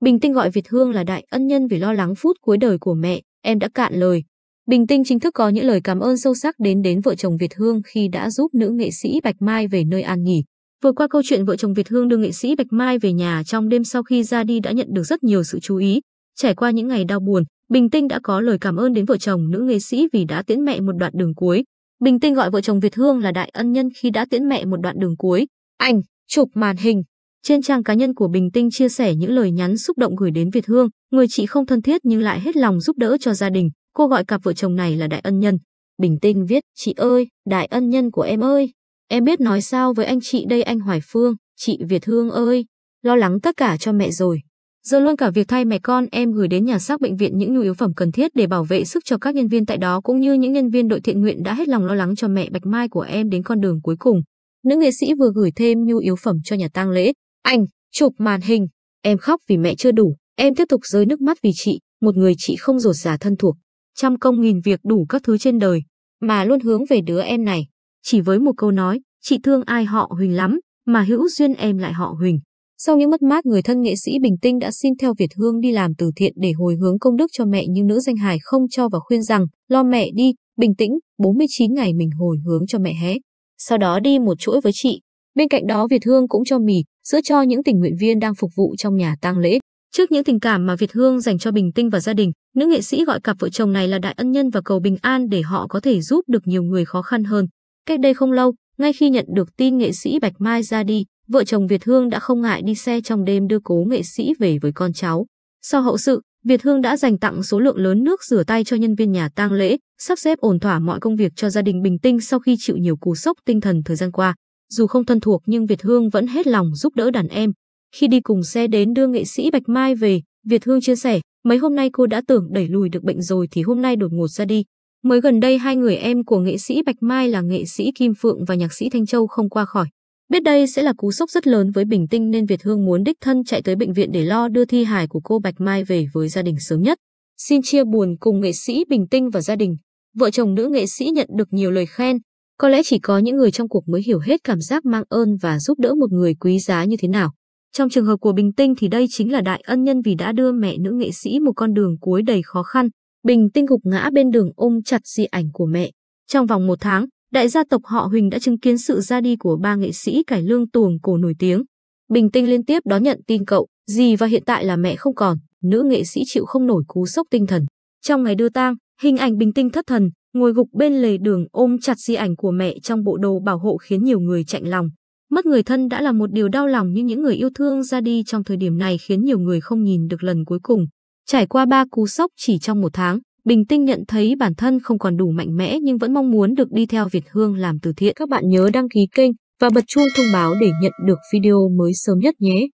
Bình Tinh gọi Việt Hương là đại ân nhân vì lo lắng phút cuối đời của mẹ, em đã cạn lời. Bình Tinh chính thức có những lời cảm ơn sâu sắc đến đến vợ chồng Việt Hương khi đã giúp nữ nghệ sĩ Bạch Mai về nơi an nghỉ. Vừa qua câu chuyện vợ chồng Việt Hương đưa nghệ sĩ Bạch Mai về nhà trong đêm sau khi ra đi đã nhận được rất nhiều sự chú ý. Trải qua những ngày đau buồn, Bình Tinh đã có lời cảm ơn đến vợ chồng nữ nghệ sĩ vì đã tiễn mẹ một đoạn đường cuối. Bình Tinh gọi vợ chồng Việt Hương là đại ân nhân khi đã tiễn mẹ một đoạn đường cuối. Anh chụp màn hình. Trên trang cá nhân của Bình Tinh chia sẻ những lời nhắn xúc động gửi đến Việt Hương, người chị không thân thiết nhưng lại hết lòng giúp đỡ cho gia đình. Cô gọi cặp vợ chồng này là đại ân nhân. Bình Tinh viết, chị ơi, đại ân nhân của em ơi. Em biết nói sao với anh chị đây anh Hoài Phương, chị Việt Hương ơi. Lo lắng tất cả cho mẹ rồi. Giờ luôn cả việc thay mẹ con em gửi đến nhà xác bệnh viện những nhu yếu phẩm cần thiết để bảo vệ sức cho các nhân viên tại đó cũng như những nhân viên đội thiện nguyện đã hết lòng lo lắng cho mẹ Bạch Mai của em đến con đường cuối cùng. Nữ nghệ sĩ vừa gửi thêm nhu yếu phẩm cho nhà tang lễ, anh chụp màn hình. Em khóc vì mẹ chưa đủ, em tiếp tục rơi nước mắt vì chị, một người chị không rột rà thân thuộc. Trăm công nghìn việc đủ các thứ trên đời, mà luôn hướng về đứa em này. Chỉ với một câu nói, chị thương ai họ Huỳnh lắm, mà hữu duyên em lại họ Huỳnh. Sau những mất mát, người thân nghệ sĩ Bình Tinh đã xin theo Việt Hương đi làm từ thiện để hồi hướng công đức cho mẹ nhưng nữ danh hài không cho và khuyên rằng lo mẹ đi, bình tĩnh, 49 ngày mình hồi hướng cho mẹ hé. Sau đó đi một chuỗi với chị, Bên cạnh đó Việt Hương cũng cho mì, sữa cho những tình nguyện viên đang phục vụ trong nhà tang lễ. Trước những tình cảm mà Việt Hương dành cho Bình Tinh và gia đình, nữ nghệ sĩ gọi cặp vợ chồng này là đại ân nhân và cầu bình an để họ có thể giúp được nhiều người khó khăn hơn. Cách đây không lâu, ngay khi nhận được tin nghệ sĩ Bạch Mai ra đi, vợ chồng Việt Hương đã không ngại đi xe trong đêm đưa cố nghệ sĩ về với con cháu. Sau hậu sự, Việt Hương đã dành tặng số lượng lớn nước rửa tay cho nhân viên nhà tang lễ, sắp xếp ổn thỏa mọi công việc cho gia đình Bình Tinh sau khi chịu nhiều cú sốc tinh thần thời gian qua. Dù không thân thuộc nhưng Việt Hương vẫn hết lòng giúp đỡ đàn em. Khi đi cùng xe đến đưa nghệ sĩ Bạch Mai về, Việt Hương chia sẻ, mấy hôm nay cô đã tưởng đẩy lùi được bệnh rồi thì hôm nay đột ngột ra đi. Mới gần đây hai người em của nghệ sĩ Bạch Mai là nghệ sĩ Kim Phượng và nhạc sĩ Thanh Châu không qua khỏi. Biết đây sẽ là cú sốc rất lớn với Bình Tinh nên Việt Hương muốn đích thân chạy tới bệnh viện để lo đưa thi hài của cô Bạch Mai về với gia đình sớm nhất. Xin chia buồn cùng nghệ sĩ Bình Tinh và gia đình. Vợ chồng nữ nghệ sĩ nhận được nhiều lời khen, có lẽ chỉ có những người trong cuộc mới hiểu hết cảm giác mang ơn và giúp đỡ một người quý giá như thế nào. Trong trường hợp của Bình Tinh thì đây chính là đại ân nhân vì đã đưa mẹ nữ nghệ sĩ một con đường cuối đầy khó khăn. Bình Tinh gục ngã bên đường ôm chặt di ảnh của mẹ. Trong vòng một tháng, đại gia tộc họ Huỳnh đã chứng kiến sự ra đi của ba nghệ sĩ cải lương tuồng cổ nổi tiếng. Bình Tinh liên tiếp đón nhận tin cậu, dì và hiện tại là mẹ không còn, nữ nghệ sĩ chịu không nổi cú sốc tinh thần. Trong ngày đưa tang, hình ảnh Bình Tinh thất thần, Ngồi gục bên lề đường ôm chặt di ảnh của mẹ trong bộ đồ bảo hộ khiến nhiều người chạy lòng. Mất người thân đã là một điều đau lòng nhưng những người yêu thương ra đi trong thời điểm này khiến nhiều người không nhìn được lần cuối cùng. Trải qua ba cú sốc chỉ trong một tháng, Bình Tinh nhận thấy bản thân không còn đủ mạnh mẽ nhưng vẫn mong muốn được đi theo Việt Hương làm từ thiện. Các bạn nhớ đăng ký kênh và bật chuông thông báo để nhận được video mới sớm nhất nhé.